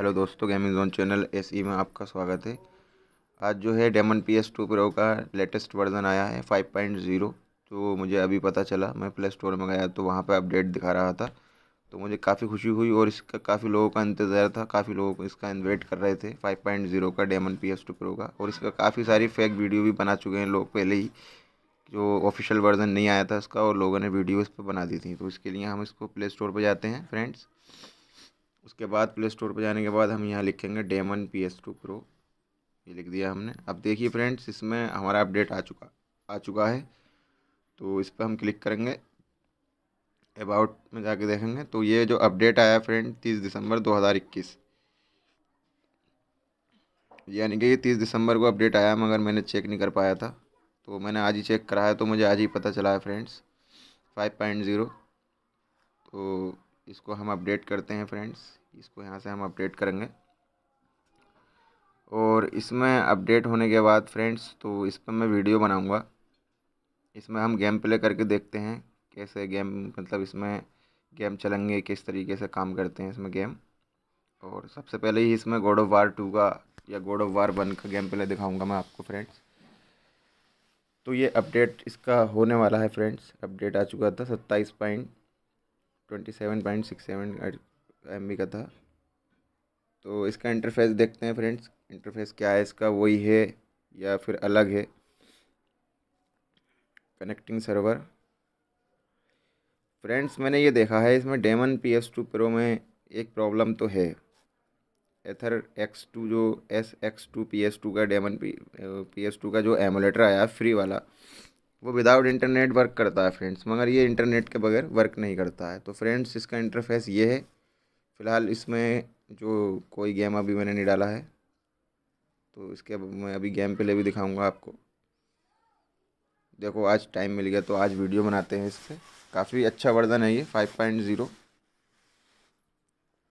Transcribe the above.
hello दोस्तों gaming zone channel S में आपका स्वागत है आज जो है Damon P S two pro का लेटेस्ट वर्जन आया है फाइव पॉइंट ज़ीरो तो मुझे अभी पता चला मैं प्ले स्टोर में गया तो वहाँ पर अपडेट दिखा रहा था तो मुझे काफ़ी खुशी हुई और इसका काफ़ी लोगों का इंतज़ार था काफ़ी लोग इसका वेट कर रहे थे फाइव पॉइंट ज़ीरो का Damon P S two pro का और इसका काफ़ी सारी फेक वीडियो भी बना चुके हैं लोग पहले ही जो ऑफिशियल वर्जन नहीं आया था इसका और लोगों ने वीडियो इस पर बना दी थी तो इसके लिए हम इसको प्ले स्टोर पर जाते हैं फ्रेंड्स उसके बाद प्ले स्टोर पर जाने के बाद हम यहाँ लिखेंगे Damon P S two pro ये लिख दिया हमने अब देखिए फ्रेंड्स इसमें हमारा अपडेट आ चुका आ चुका है तो इस पर हम क्लिक करेंगे अबाउट में जाके देखेंगे तो ये जो अपडेट आया फ्रेंड तीस दिसंबर दो हज़ार इक्कीस यानी कि ये तीस दिसंबर को अपडेट आया मगर मैंने चेक नहीं कर पाया था तो मैंने आज ही चेक कराया तो मुझे आज ही पता चला है फ्रेंड्स फाइव पॉइंट ज़ीरो तो इसको हम अपडेट करते हैं फ्रेंड्स इसको यहाँ से हम अपडेट करेंगे और इसमें अपडेट होने के बाद फ्रेंड्स तो इस पर मैं वीडियो बनाऊँगा इसमें हम गेम प्ले करके देखते हैं कैसे गेम मतलब इसमें गेम चलेंगे किस तरीके से काम करते हैं इसमें गेम और सबसे पहले ही इसमें गोड ऑफ वार टू का या गोड ऑफ वार वन का गेम प्ले दिखाऊंगा मैं आपको फ्रेंड्स तो ये अपडेट इसका होने वाला है फ्रेंड्स अपडेट आ चुका था सत्ताईस point twenty seven point six seven M का था तो इसका इंटरफेस देखते हैं फ्रेंड्स इंटरफेस क्या है इसका वही है या फिर अलग है कनेक्टिंग सर्वर फ्रेंड्स मैंने ये देखा है इसमें Damon P S two pro में एक प्रॉब्लम तो है एथर एक्स टू जो S X two P S two का Damon P P S two का जो एमोलेटर आया फ्री वाला वो विदाउट इंटरनेट वर्क करता है फ्रेंड्स मगर ये इंटरनेट के बगैर वर्क नहीं करता है तो फ्रेंड्स इसका इंटरफेस ये है फ़िलहाल इसमें जो कोई गेम अभी मैंने नहीं डाला है तो इसके मैं अभी गेम पे ले भी दिखाऊंगा आपको देखो आज टाइम मिल गया तो आज वीडियो बनाते हैं इससे काफ़ी अच्छा वर्धन है ये फाइव पॉइंट ज़ीरो